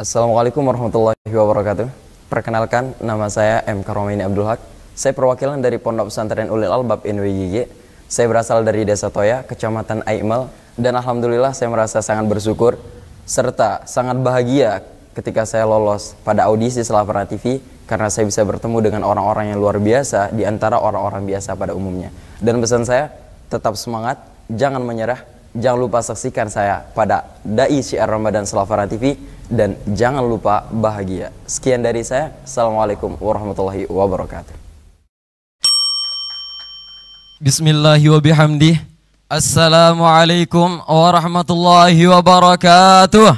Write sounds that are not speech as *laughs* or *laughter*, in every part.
Assalamualaikum warahmatullahi wabarakatuh. Perkenalkan, nama saya M. Karomini Abdul Haq. Saya perwakilan dari Pondok Pesantren Ulil Albab NWYG. Saya berasal dari Desa Toya, Kecamatan Aimal, dan Alhamdulillah saya merasa sangat bersyukur serta sangat bahagia ketika saya lolos pada audisi Selapara TV karena saya bisa bertemu dengan orang-orang yang luar biasa di antara orang-orang biasa pada umumnya. Dan pesan saya, tetap semangat, jangan menyerah, Jangan lupa saksikan saya pada Dai Syiar Ramadan Selafaran TV dan jangan lupa bahagia. Sekian dari saya. Assalamualaikum warahmatullahi wabarakatuh. Bismillahirrahmanirrahim. Assalamualaikum warahmatullahi wabarakatuh.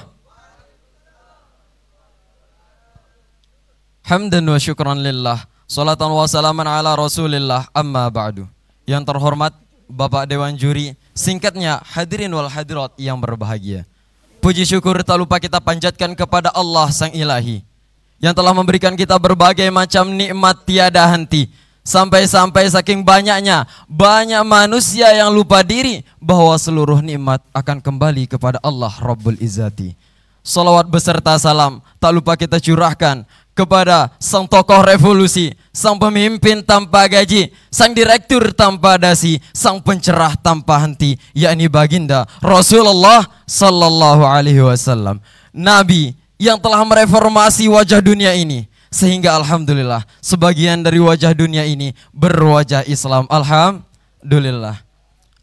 Hamdan wa syukran lillah. Salatan wa salaman ala rasulillah amma ba'du. Yang terhormat Bapak Dewan Juri Singkatnya, hadirin wal hadirat yang berbahagia. Puji syukur tak lupa kita panjatkan kepada Allah Sang Ilahi yang telah memberikan kita berbagai macam nikmat tiada henti. Sampai-sampai saking banyaknya, banyak manusia yang lupa diri bahwa seluruh nikmat akan kembali kepada Allah Rabbul Izzati. Salawat beserta salam tak lupa kita curahkan kepada sang tokoh revolusi, sang pemimpin tanpa gaji, sang direktur tanpa dasi, sang pencerah tanpa henti, yakni baginda Rasulullah sallallahu alaihi wasallam, nabi yang telah mereformasi wajah dunia ini sehingga alhamdulillah sebagian dari wajah dunia ini berwajah Islam. Alhamdulillah.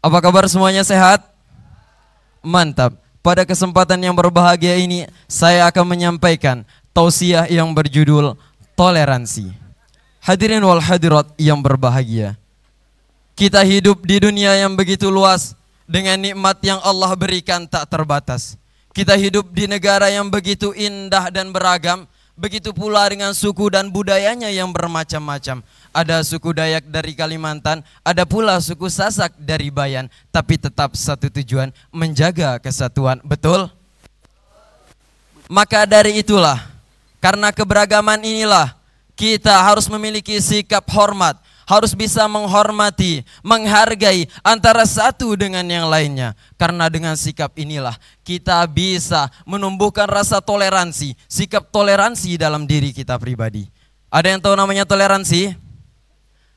Apa kabar semuanya sehat? Mantap. Pada kesempatan yang berbahagia ini, saya akan menyampaikan tausiah yang berjudul toleransi. Hadirin wal hadirat yang berbahagia. Kita hidup di dunia yang begitu luas dengan nikmat yang Allah berikan tak terbatas. Kita hidup di negara yang begitu indah dan beragam, begitu pula dengan suku dan budayanya yang bermacam-macam. Ada suku Dayak dari Kalimantan, ada pula suku Sasak dari Bayan, tapi tetap satu tujuan menjaga kesatuan, betul? Maka dari itulah karena keberagaman inilah kita harus memiliki sikap hormat, harus bisa menghormati, menghargai antara satu dengan yang lainnya. Karena dengan sikap inilah kita bisa menumbuhkan rasa toleransi, sikap toleransi dalam diri kita pribadi. Ada yang tahu namanya toleransi?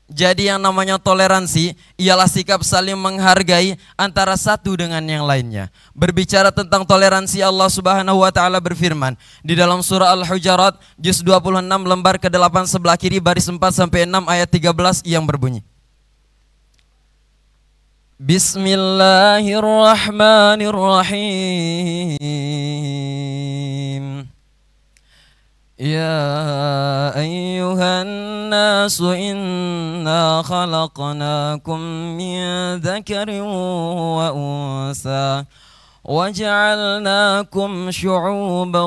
Jadi yang namanya toleransi ialah sikap saling menghargai antara satu dengan yang lainnya. Berbicara tentang toleransi Allah Subhanahu wa taala berfirman di dalam surah al hujurat juz 26 lembar ke-8 sebelah kiri baris 4 sampai 6 ayat 13 yang berbunyi Bismillahirrahmanirrahim يا أيها الناس إنا خلقناكم من ذكر وأنثى وجعلناكم شعوبا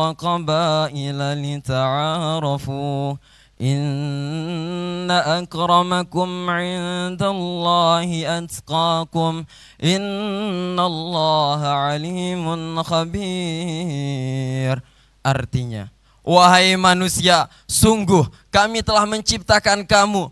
وقبائل لتعارفوا إن أكرمكم عند الله أتقاكم إن الله عليم خبير Artinya, Wahai manusia, sungguh kami telah menciptakan kamu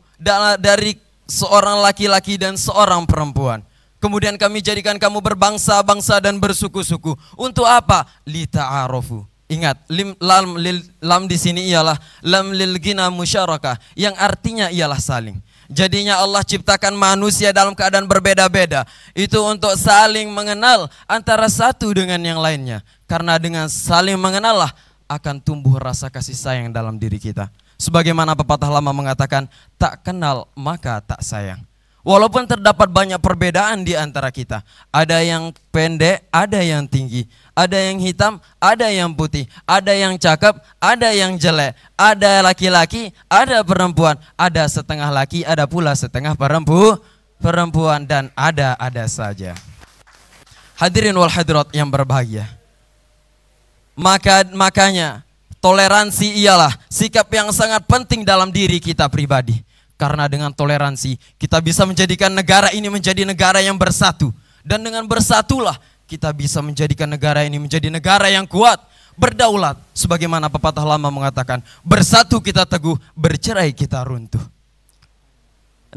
dari seorang laki-laki dan seorang perempuan. Kemudian kami jadikan kamu berbangsa-bangsa dan bersuku-suku. Untuk apa? Lita'arofu. Ingat, lim, lam, lil, lam di sini ialah lam lil gina musyarakah yang artinya ialah saling. Jadinya Allah ciptakan manusia dalam keadaan berbeda-beda. Itu untuk saling mengenal antara satu dengan yang lainnya. Karena dengan saling mengenallah akan tumbuh rasa kasih sayang dalam diri kita. Sebagaimana pepatah lama mengatakan, tak kenal maka tak sayang. Walaupun terdapat banyak perbedaan di antara kita, ada yang pendek, ada yang tinggi, ada yang hitam, ada yang putih, ada yang cakep, ada yang jelek, ada laki-laki, ada perempuan, ada setengah laki, ada pula setengah perempu, perempuan dan ada ada saja. Hadirin wal hadirat yang berbahagia. Maka makanya toleransi ialah sikap yang sangat penting dalam diri kita pribadi. Karena dengan toleransi kita bisa menjadikan negara ini menjadi negara yang bersatu dan dengan bersatulah kita bisa menjadikan negara ini menjadi negara yang kuat, berdaulat sebagaimana pepatah lama mengatakan, bersatu kita teguh, bercerai kita runtuh.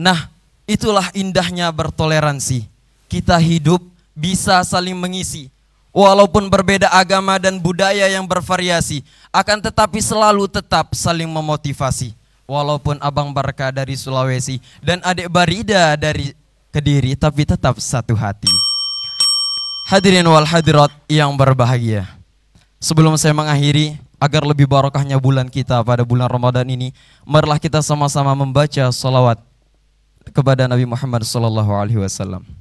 Nah, itulah indahnya bertoleransi. Kita hidup bisa saling mengisi, Walaupun berbeda agama dan budaya yang bervariasi, akan tetapi selalu tetap saling memotivasi. Walaupun Abang Barka dari Sulawesi dan adik Barida dari Kediri, tapi tetap satu hati. Hadirin wal hadirat yang berbahagia. Sebelum saya mengakhiri, agar lebih barokahnya bulan kita pada bulan Ramadan ini, marilah kita sama-sama membaca salawat kepada Nabi Muhammad SAW. Alaihi Wasallam.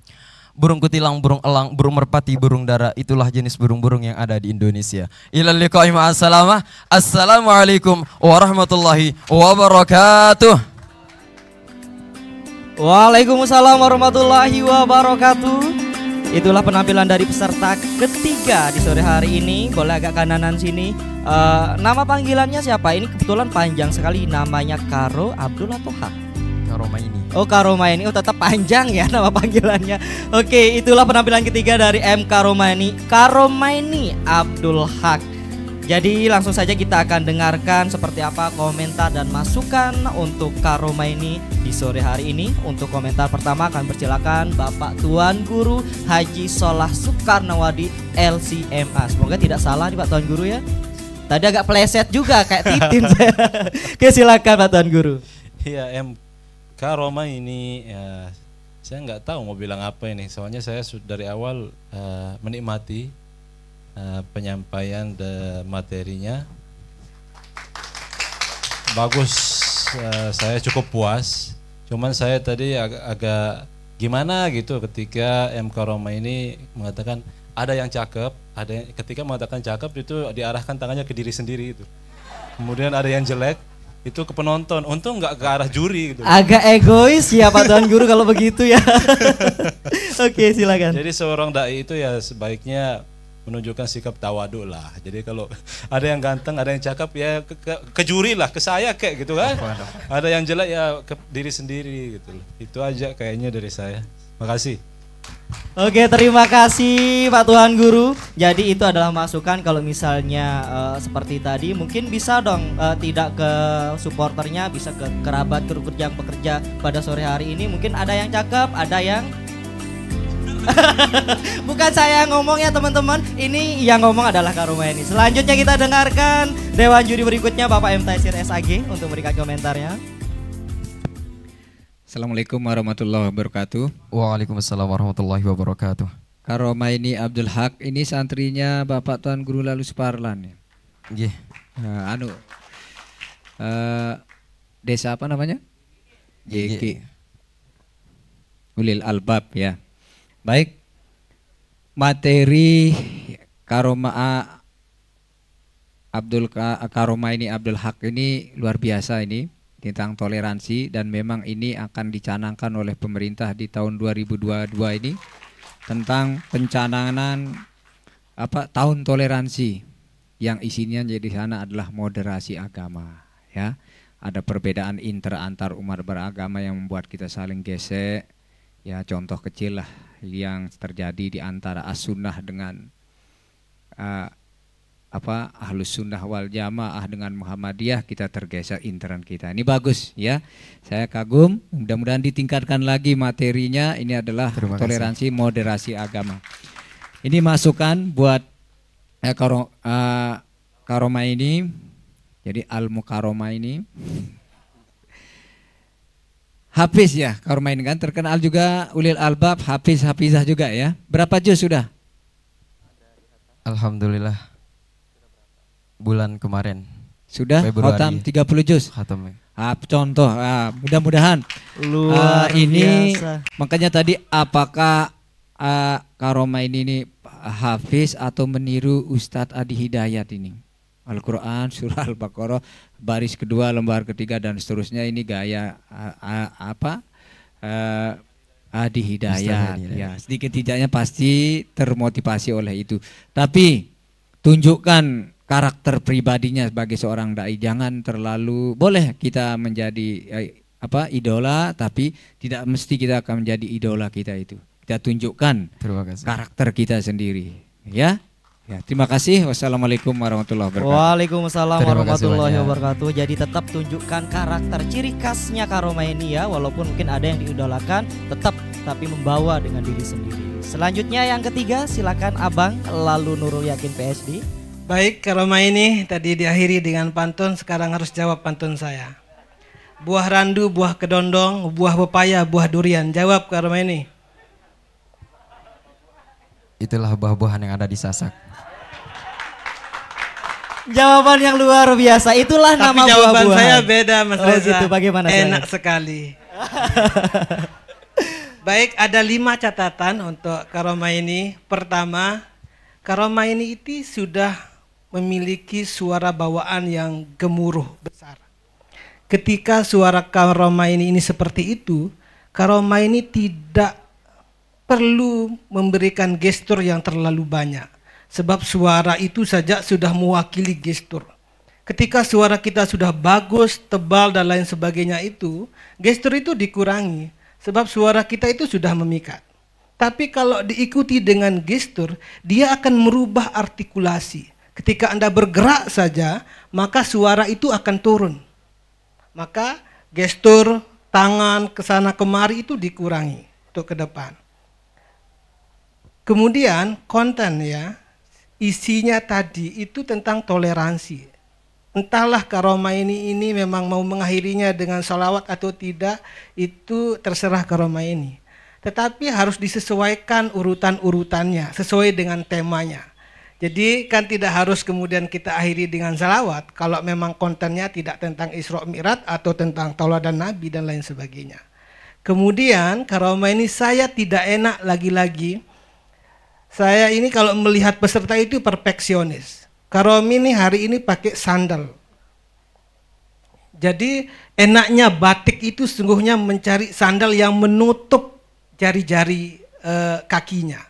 burung kutilang, burung elang, burung merpati, burung dara. Itulah jenis burung-burung yang ada di Indonesia. Ilal liqa'i ma'assalamah. Assalamualaikum warahmatullahi wabarakatuh. Waalaikumsalam warahmatullahi wabarakatuh. Itulah penampilan dari peserta ketiga di sore hari ini. Boleh agak kananan sini. Uh, nama panggilannya siapa? Ini kebetulan panjang sekali namanya Karo Abdullah Toha ini. Oh ini. oh tetap panjang ya nama panggilannya. Oke, itulah penampilan ketiga dari M ini. Karoma ini Abdul Haq. Jadi langsung saja kita akan dengarkan seperti apa komentar dan masukan untuk ini di sore hari ini. Untuk komentar pertama akan persilakan Bapak Tuan Guru Haji Solah Soekarnawadi LCMA. Semoga tidak salah nih Pak Tuan Guru ya. Tadi agak pleset juga kayak titin *laughs* saya. Oke silakan Pak Tuan Guru. Iya, M Roma ya, saya nggak tahu mau bilang apa ini soalnya saya dari awal uh, menikmati uh, penyampaian de materinya bagus uh, saya cukup puas cuman saya tadi ag agak gimana gitu ketika MK Roma ini mengatakan ada yang cakep ada yang, ketika mengatakan cakep itu diarahkan tangannya ke diri sendiri itu kemudian ada yang jelek itu ke penonton. Untung nggak ke arah juri gitu. Agak egois ya Pak Tuan Guru kalau begitu ya. *laughs* Oke, okay, silakan. Jadi seorang dai itu ya sebaiknya menunjukkan sikap tawadu lah. Jadi kalau *laughs* ada yang ganteng, ada yang cakep ya ke, ke, ke juri lah, ke saya kayak gitu kan. Ada yang jelek ya ke diri sendiri gitu Itu aja kayaknya dari saya. Makasih. Oke, terima kasih Pak Tuhan Guru. Jadi itu adalah masukan kalau misalnya uh, seperti tadi mungkin bisa dong uh, tidak ke supporternya, bisa ke kerabat, guru kerja pekerja pada sore hari ini mungkin ada yang cakep, ada yang *laughs* Bukan saya ngomong ya teman-teman, ini yang ngomong adalah Kak ini. Selanjutnya kita dengarkan Dewan Juri berikutnya Bapak M. Taisir SAG untuk memberikan komentarnya. Assalamualaikum warahmatullahi wabarakatuh. Waalaikumsalam warahmatullahi wabarakatuh. Karoma ini Abdul Haq ini santrinya Bapak Tuan Guru Lalu Suparlan. ya. Yeah. Uh, eh, anu uh, desa apa namanya? YG. Ulil Albab ya. Baik. Materi Karoma Abdul Karoma ini Abdul Haq ini luar biasa ini tentang toleransi dan memang ini akan dicanangkan oleh pemerintah di tahun 2022 ini tentang pencanangan apa tahun toleransi yang isinya jadi sana adalah moderasi agama ya ada perbedaan inter antar umat beragama yang membuat kita saling gesek ya contoh kecil lah yang terjadi di antara as-sunnah dengan uh, apa ahlus sunnah wal jamaah dengan Muhammadiyah kita tergeser intern kita. Ini bagus ya. Saya kagum, mudah-mudahan ditingkatkan lagi materinya. Ini adalah toleransi moderasi agama. Ini masukan buat eh, karo, eh, karoma ini. Jadi al mukaroma ini. habis ya, karoma ini kan terkenal juga ulil albab, habis habisah juga ya. Berapa juz sudah? Alhamdulillah bulan kemarin. Sudah khatam tiga 30 juz. Khatam. Ya. Ah, contoh, ah, mudah-mudahan Luar ah, ini biasa. makanya tadi apakah ah, Karoma ini ini hafiz atau meniru Ustadz Adi Hidayat ini? Al-Quran, *laughs* Surah Al-Baqarah, baris kedua, lembar ketiga dan seterusnya ini gaya ah, ah apa? Ah, Adi Hidayat. Hidayat. Ya, sedikit tidaknya pasti termotivasi oleh itu. Tapi tunjukkan karakter pribadinya sebagai seorang dai jangan terlalu boleh kita menjadi eh, apa idola tapi tidak mesti kita akan menjadi idola kita itu kita tunjukkan kasih. karakter kita sendiri ya Ya, terima kasih. Wassalamualaikum warahmatullahi wabarakatuh. Waalaikumsalam warahmatullahi wabarakatuh. Jadi tetap tunjukkan karakter ciri khasnya Karoma ini ya, walaupun mungkin ada yang diidolakan, tetap tapi membawa dengan diri sendiri. Selanjutnya yang ketiga, silakan Abang Lalu Nurul Yakin PSD. Baik, Karoma ini tadi diakhiri dengan pantun, sekarang harus jawab pantun saya. Buah randu, buah kedondong, buah pepaya, buah durian. Jawab Karoma ini. Itulah buah-buahan yang ada di Sasak. Jawaban yang luar biasa. Itulah Tapi nama jawaban buah -buahan. saya beda Mas oh, Gitu, bagaimana Enak saya? sekali. *laughs* Baik, ada lima catatan untuk Karoma ini. Pertama, Karoma ini itu sudah memiliki suara bawaan yang gemuruh besar. Ketika suara Karomaini ini seperti itu, ini tidak perlu memberikan gestur yang terlalu banyak. Sebab suara itu saja sudah mewakili gestur. Ketika suara kita sudah bagus, tebal, dan lain sebagainya itu, gestur itu dikurangi. Sebab suara kita itu sudah memikat. Tapi kalau diikuti dengan gestur, dia akan merubah artikulasi Ketika Anda bergerak saja, maka suara itu akan turun. Maka gestur tangan ke sana kemari itu dikurangi untuk ke depan. Kemudian konten ya, isinya tadi itu tentang toleransi. Entahlah Karoma ini ini memang mau mengakhirinya dengan salawat atau tidak, itu terserah Karoma ini. Tetapi harus disesuaikan urutan-urutannya sesuai dengan temanya. Jadi kan tidak harus kemudian kita akhiri dengan salawat kalau memang kontennya tidak tentang Isra Mi'raj atau tentang tauladan Nabi dan lain sebagainya. Kemudian karoma ini saya tidak enak lagi-lagi. Saya ini kalau melihat peserta itu perfeksionis. Karomi ini hari ini pakai sandal. Jadi enaknya batik itu sungguhnya mencari sandal yang menutup jari-jari e, kakinya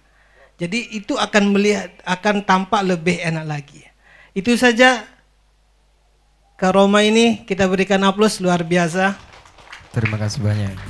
jadi itu akan melihat akan tampak lebih enak lagi. Itu saja Karoma ini kita berikan aplaus luar biasa. Terima kasih banyak.